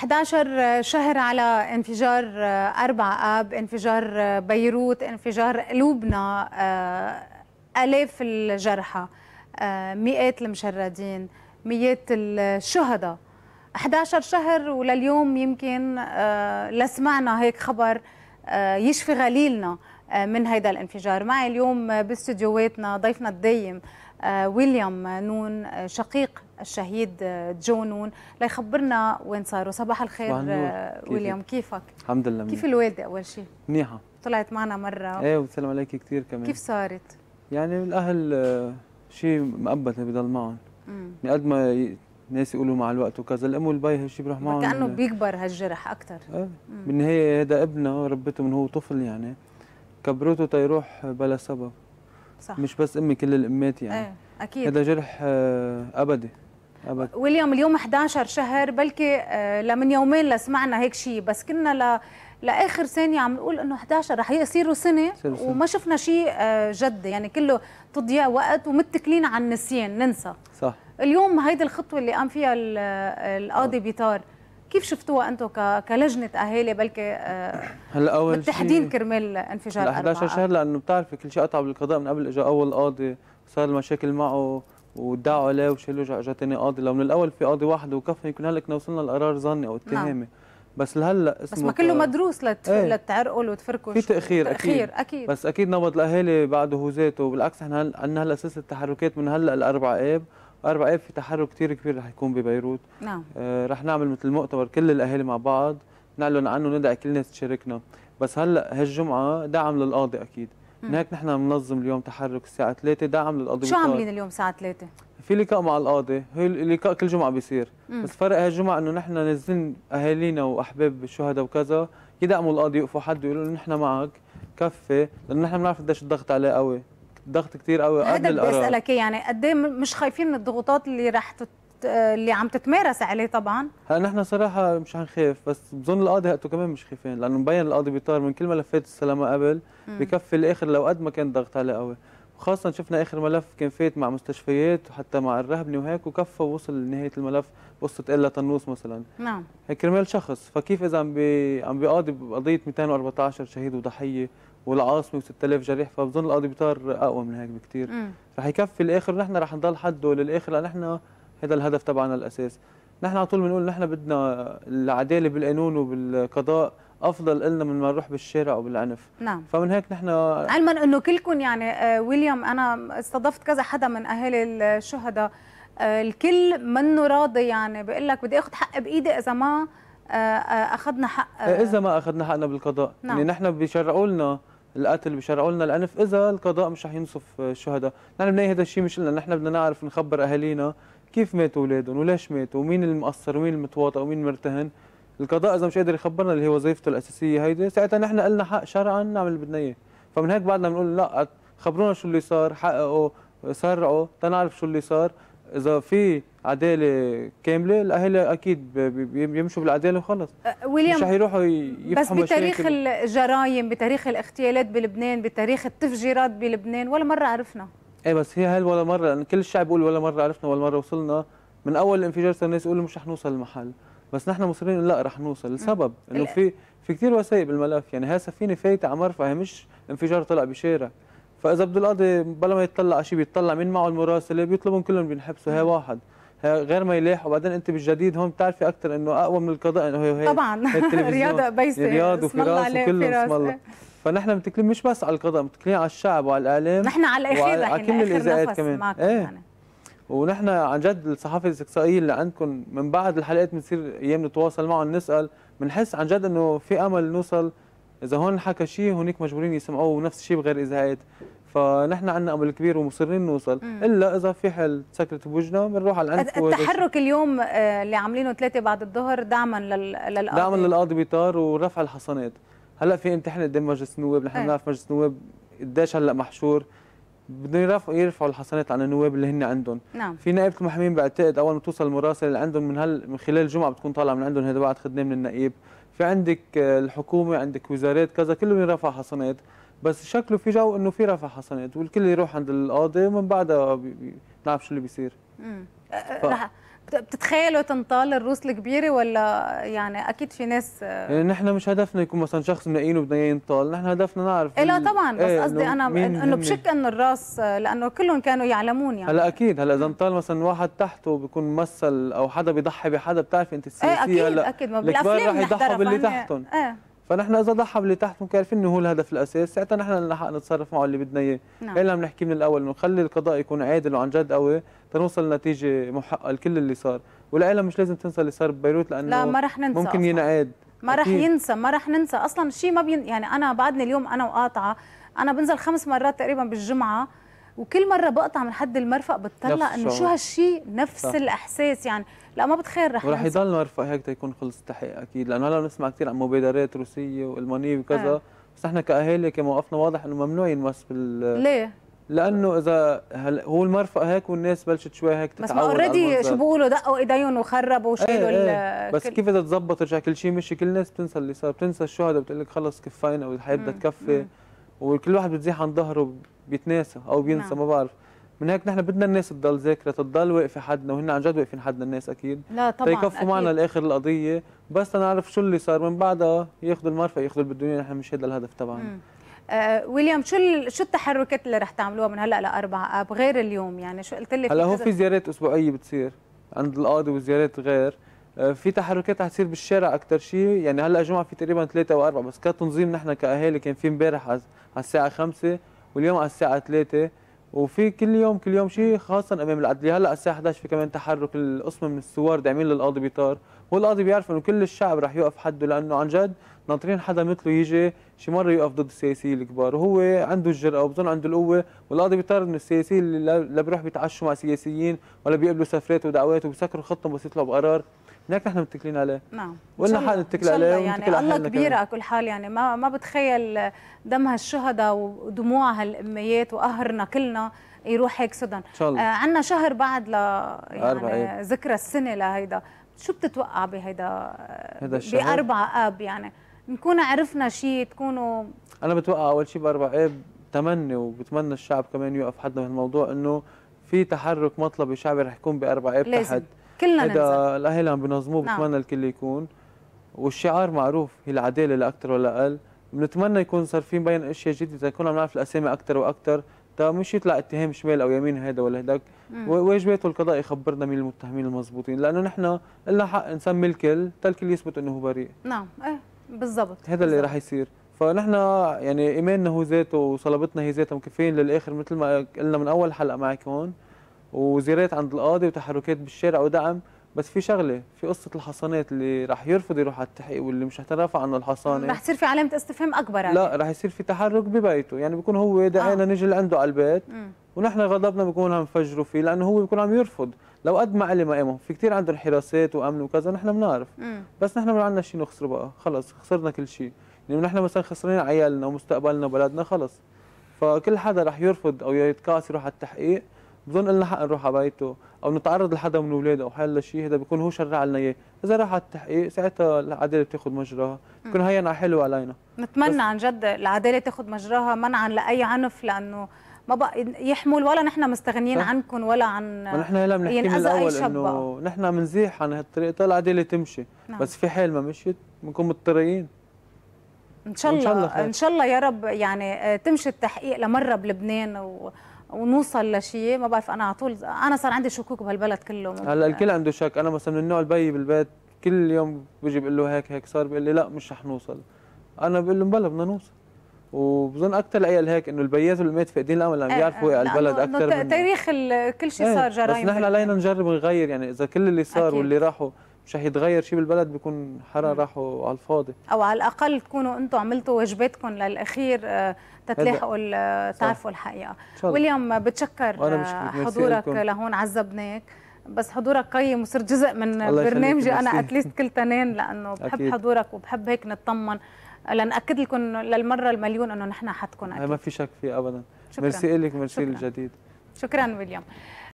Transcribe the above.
11 شهر على انفجار آه، أربع أب انفجار آه، بيروت انفجار لبنى آه، آلاف الجرحى مئات المشردين مئات الشهداء 11 شهر ولليوم يمكن لسمعنا هيك خبر يشفي غليلنا من هيدا الانفجار معي اليوم باستديوهاتنا ضيفنا الدايم آه، ويليام نون آه، شقيق الشهيد آه، جو نون ليخبرنا وين صاروا صباح الخير كيف ويليام كيفك الحمد لله كيف الوالده اول شيء منيحه طلعت معنا مره ايه وسلم عليك كثير كمان كيف صارت يعني الاهل شيء مقبت بضل معهم قد ما ناس يقولوا مع الوقت وكذا الام والبي هالشيء بيروح معهم كانه بيكبر هالجرح اكثر إيه. بالنهايه هذا ابنه ربته من هو طفل يعني كبرته تيروح بلا سبب صح. مش بس امي كل الامات يعني ايه اكيد هذا جرح آه، ابدي أبد. ويليام اليوم 11 شهر بلكي آه، لمن يومين لسمعنا هيك شيء بس كنا ل... لاخر ثانيه عم نقول انه 11 رح يصيروا سنه وما شفنا شيء آه، جد يعني كله تضييع وقت ومتكلين على النسيان ننسى صح اليوم هيدي الخطوه اللي قام فيها القاضي بيطار كيف شفتوها انتم كلجنه اهالي بلكي آه، هلا اول بالتحديد كرمال انفجار 11 شهر لانه بتعرفي كل شيء قطع بالقضاء من قبل اجى اول قاضي صار المشاكل معه ودعوا عليه وشالوا اجى ثاني قاضي لو من الاول في قاضي واحد وكفى يكون هلا كنا وصلنا لقرار ظني او نعم. اتهامي بس لهلا اسمه بس ما كله مدروس لت... ايه؟ لتعرقل وتفركش في تاخير اكيد اكيد بس اكيد نبض الاهالي بعده ذاته بالعكس احنا عندنا هلا سلسله تحركات من هلا الاربع اب 4000 في تحرك كثير كبير رح يكون ببيروت نعم آه رح نعمل مثل مؤتمر كل الاهالي مع بعض نعلن عنه ندعي كل الناس تشاركنا بس هلا هالجمعه دعم للقاضي اكيد من هيك نحن بننظم اليوم تحرك الساعه 3 دعم للقضيه شو عاملين اليوم الساعه 3 في لقاء مع القاضي هو اللقاء كل جمعه بيصير مم. بس فرق هالجمعه انه نحن نازلين اهالينا واحباب الشهداء وكذا يدعموا القاضي يوقفوا حد ويقولوا نحن معك كفي لانه نحن بنعرف قديش الضغط عليه قوي ضغط كتير قوي قبل القرار بدي اسالك إيه؟ يعني قد ايه مش خايفين من الضغوطات اللي راح تت... اللي عم تتمارس عليه طبعا هلا نحن صراحه مش حنخاف بس بظن القاضي هاتو كمان مش خايفين لانه مبين القاضي بيطار من كل ملفات السلامه قبل بكفي الاخر لو قد ما كان ضغط عليه قوي وخاصة شفنا آخر ملف كان فات مع مستشفيات وحتى مع الرهبنة وهيك وكفى ووصل لنهاية الملف بقصة إلا طنوس مثلا نعم هي كرمال شخص فكيف إذا عم بي... عم بيقاضي بقضية 214 شهيد وضحية والعاصمه و6000 جريح فبظن القاضي بيطار اقوى من هيك بكثير رح يكفي الاخر نحن رح نضل حده للاخر لان نحن هذا الهدف تبعنا الاساس نحن على طول بنقول نحن بدنا العداله بالقانون وبالقضاء افضل لنا من ما نروح بالشارع او بالعنف نعم فمن هيك نحن علما انه كلكم يعني آه، ويليام انا استضفت كذا حدا من اهالي الشهداء آه، الكل منه راضي يعني بقول لك بدي اخذ حق بايدي اذا ما آه، اخذنا حق إيه، اذا ما اخذنا حقنا بالقضاء يعني نعم. يعني نحن بيشرعوا لنا القتل بشرعوا لنا الأنف إذا القضاء مش رح ينصف آه، الشهداء نحن بنلاقي هذا الشيء مش لنا نحن بدنا نعرف نخبر أهالينا كيف ماتوا أولادهم وليش ماتوا ومين المقصر ومين المتواطئ ومين المرتهن القضاء إذا مش قادر يخبرنا اللي هي وظيفته الأساسية هيدي ساعتها نحن قلنا حق شرعا نعمل اللي بدنا إياه فمن هيك بعدنا بنقول لا خبرونا شو اللي صار حققوا سرعوا تنعرف شو اللي صار إذا في عداله كامله الاهالي اكيد بيمشوا بالعداله وخلص أه، ويليام مش هيروحوا يفهموا بس بتاريخ الجرائم بتاريخ الاغتيالات بلبنان بتاريخ التفجيرات بلبنان ولا مره عرفنا ايه بس هي هل ولا مره لان كل الشعب بيقول ولا مره عرفنا ولا مره وصلنا من اول الانفجار صار الناس يقولوا مش رح نوصل المحل بس نحن مصرين لا رح نوصل لسبب انه في في كثير وسائل بالملف يعني هاي سفينه فايته على مرفع هي مش انفجار طلع بشارع فاذا بده القاضي بلا ما يتطلع على شيء بيطلع مين معه المراسله بيطلبهم كلهم بينحبسوا هي واحد غير ما يليح وبعدين انت بالجديد هون بتعرفي اكثر انه اقوى من القضاء انه هي طبعا رياضه بيسه يعني رياض وفراس وكله اسم الله فنحن متكلين مش بس على القضاء متكلين على الشعب وعلى الاعلام نحن على الاخير على كل الاذاعات كمان ايه يعني. ونحن عن جد الصحافه الاستقصائيه اللي عندكم من بعد الحلقات بنصير ايام نتواصل معهم نسال بنحس عن جد انه في امل نوصل اذا هون حكى شيء هونيك مجبورين يسمعوه ونفس الشيء بغير اذاعات فنحن عندنا امل كبير ومصرين نوصل مم. الا اذا في حل سكرت بوجنا بنروح على العنف التحرك اليوم آه، اللي عاملينه ثلاثه بعد الظهر دعما للقاضي دعما للقاضي بيطار ورفع الحصانات هلا في امتحان قدام مجلس النواب نحن إيه. بنعرف مجلس النواب قديش هلا محشور بدهم يرفعوا يرفعوا الحصانات على النواب اللي هن عندهم نعم. في نائبه المحامين بعتقد اول ما توصل المراسل اللي عندهم من هل من خلال الجمعه بتكون طالعه من عندهم هذا بعد خدمه من النائب في عندك آه، الحكومه عندك وزارات كذا كلهم يرفعوا حصانات بس شكله في جو انه في رفع حصانات والكل يروح عند القاضي ومن بعدها بنعرف شو اللي بيصير ف... بتتخيلوا تنطال الروس الكبيره ولا يعني اكيد في ناس يعني نحن مش هدفنا يكون مثلا شخص منقين وبدنا اياه ينطال نحن هدفنا نعرف إيه لا طبعا بس إيه قصدي انا انه بشك انه الراس لانه كلهم كانوا يعلمون يعني هلا اكيد هلا اذا انطال مثلا واحد تحته بيكون ممثل او حدا بيضحي بحدا بتعرفي انت إيه، السياسيه ايه اكيد هلا اكيد ما بالافلام رح يضحوا باللي تحتهم ايه فنحن اذا ضحى باللي تحت ممكن عارفين انه هو الهدف الاساسي ساعتها نحن نلحق نتصرف معه اللي بدنا اياه نعم. اللي عم نحكي من الاول انه نخلي القضاء يكون عادل وعن جد قوي تنوصل لنتيجه محققه لكل اللي صار والعالم مش لازم تنسى اللي صار ببيروت لانه لا ما رح ننسى ممكن ينعاد ما رح ينسى ما رح ننسى اصلا شيء ما بين يعني انا بعدني اليوم انا وقاطعه انا بنزل خمس مرات تقريبا بالجمعه وكل مره بقطع من حد المرفق بتطلع انه شو هالشيء نفس صح. الاحساس يعني لا ما بتخيل رح ورح يضل المرفق هيك تيكون خلص التحقيق اكيد لانه هلا بنسمع كثير عن مبادرات روسيه والمانيه وكذا آه. بس نحن كاهالي كموقفنا واضح انه ممنوع ينمس بال ليه؟ لانه اذا هل هو المرفق هيك والناس بلشت شوي هيك تتعود بس ما اوريدي شو بيقولوا دقوا ايديهم وخربوا وشيلوا ايه ايه. بس كيف اذا تظبط رجع كل شيء مشي كل الناس بتنسى اللي صار بتنسى الشهداء بتقول لك خلص كفينا والحياه بدها تكفي وكل واحد بتزيح عن ظهره بيتناسى او بينسى نعم. ما بعرف من هيك نحن بدنا الناس تضل ذاكره تضل واقفه حدنا وهن عن جد واقفين حدنا الناس اكيد لا طبعا تيكفوا معنا لاخر القضيه بس نعرف شو اللي صار من بعدها ياخذوا المرفق ياخذوا اللي بدهم نحن مش هذا الهدف تبعنا آه، ويليام شو شو التحركات اللي رح تعملوها من هلا لاربع اب غير اليوم يعني شو قلت لي هلا هو في زيارات اسبوعيه بتصير عند القاضي وزيارات غير آه، في تحركات رح تصير بالشارع اكثر شيء يعني هلا جمعه في تقريبا ثلاثه واربعه بس كتنظيم نحن كاهالي كان في امبارح على الساعه 5 واليوم على الساعه 3 وفي كل يوم كل يوم شيء خاصه امام العدليه هلا الساعه 11 في كمان تحرك القسم من الثوار داعمين للقاضي بيطار والقاضي بيعرف انه كل الشعب رح يوقف حده لانه عن جد ناطرين حدا مثله يجي شي مره يوقف ضد السياسيين الكبار وهو عنده الجرأه وبظن عنده القوه والقاضي بيطار من السياسيين اللي لا بيروح بيتعشوا مع سياسيين ولا بيقبلوا سفرات ودعوات وبيسكروا خطهم بس يطلعوا بقرار هناك نحن متكلين عليه نعم ولا حال نتكل عليه يعني الله كبير على كل حال يعني ما ما بتخيل دم هالشهداء ودموع هالاميات وقهرنا كلنا يروح هيك سدن ان شاء الله آه عندنا شهر بعد ل يعني ذكرى السنه لهيدا شو بتتوقع بهيدا آه، هيدا الشهر باربع اب يعني نكون عرفنا شيء تكونوا انا بتوقع اول شيء باربع اب تمني وبتمنى الشعب كمان يوقف حدنا بهالموضوع انه في تحرك مطلبي شعبي رح يكون باربع اب لازم. كلنا هذا الاهل عم بتمنى نعم. بتمنى الكل يكون والشعار معروف هي العداله لا اكثر ولا اقل بنتمنى يكون صار في مبين اشياء جديده تكون عم نعرف الاسامي اكثر واكثر تا مش يطلع اتهام شمال او يمين هذا ولا هداك واجبات القضاء يخبرنا مين المتهمين المضبوطين لانه نحن لنا حق نسمي الكل تا الكل يثبت انه هو بريء نعم ايه بالضبط هذا اللي راح يصير فنحن يعني ايماننا هو ذاته وصلبتنا هي ذاتها مكفين للاخر مثل ما قلنا من اول حلقه معك هون وزيارات عند القاضي وتحركات بالشارع ودعم بس في شغله في قصه الحصانات اللي رح يرفض يروح على التحقيق واللي مش هترافع عنه الحصانه رح يصير في علامه استفهام اكبر يعني. لا رح يصير في تحرك ببيته يعني بيكون هو آه. دعينا آه. نجي لعنده على البيت م. ونحن غضبنا بنكون عم نفجروا فيه لانه هو بيكون عم يرفض لو قد ما ما قيمه في كثير عندهم حراسات وامن وكذا نحن بنعرف بس نحن ما عندنا شيء نخسره بقى خلص خسرنا كل شيء يعني نحن مثلا خسرنا عيالنا ومستقبلنا وبلدنا خلص فكل حدا رح يرفض او يتكاسر يروح على التحقيق بظن لنا حق نروح على بيته او نتعرض لحدا من اولاده او حال لشيء هذا بيكون هو شرع لنا اياه، اذا راح على التحقيق ساعتها العداله بتاخذ مجراها، بكون هين على حلو علينا نتمنى عن جد العداله تاخذ مجراها منعا لاي عنف لانه ما بقى يحمل ولا نحن مستغنيين عنكم ولا عن ما نحن هلا بنحكي من الاول انه نحن بنزيح عن هالطريقه العداله تمشي نعم. بس في حال ما مشيت بنكون مضطرين ان شاء الله ان شاء الله, إن شاء الله يا رب يعني آه، تمشي التحقيق لمره بلبنان و... ونوصل لشيء ما بعرف انا على طول انا صار عندي شكوك بهالبلد كله هلا الكل عنده شك انا مثلا من النوع البي بالبيت كل يوم بجي بقول له هيك هيك صار بيقول لي لا مش رح نوصل انا بقول له مبلا بدنا نوصل وبظن اكثر العيال هيك انه البيات والبنات فاقدين الامل عم إيه، يعرفوا أه البلد اكثر من تاريخ كل شيء إيه، صار جرايم بس نحن علينا نجرب نغير يعني اذا كل اللي صار أكيد. واللي راحوا مش رح يتغير شيء بالبلد بيكون حرا راحوا على الفاضي او على الاقل تكونوا انتم عملتوا واجباتكم للاخير آه، تتلاحقوا تعرفوا الحقيقه ويليام بتشكر آه، حضورك لهون عذبناك بس حضورك قيم وصرت جزء من برنامجي انا اتليست كل تنين لانه بحب أكيد. حضورك وبحب هيك نطمن لنأكد لكم للمره المليون انه نحن حتكون اكيد ما في شك فيه ابدا شكرا. ميرسي لك ميرسي الجديد شكرا ويليام